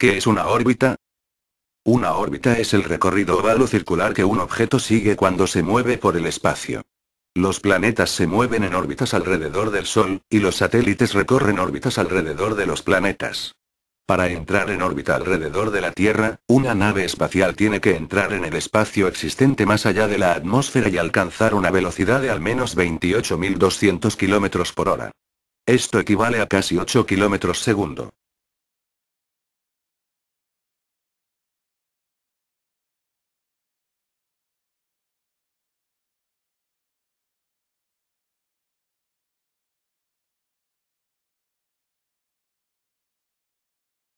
¿Qué es una órbita? Una órbita es el recorrido ovalo circular que un objeto sigue cuando se mueve por el espacio. Los planetas se mueven en órbitas alrededor del Sol, y los satélites recorren órbitas alrededor de los planetas. Para entrar en órbita alrededor de la Tierra, una nave espacial tiene que entrar en el espacio existente más allá de la atmósfera y alcanzar una velocidad de al menos 28.200 km por hora. Esto equivale a casi 8 km segundo.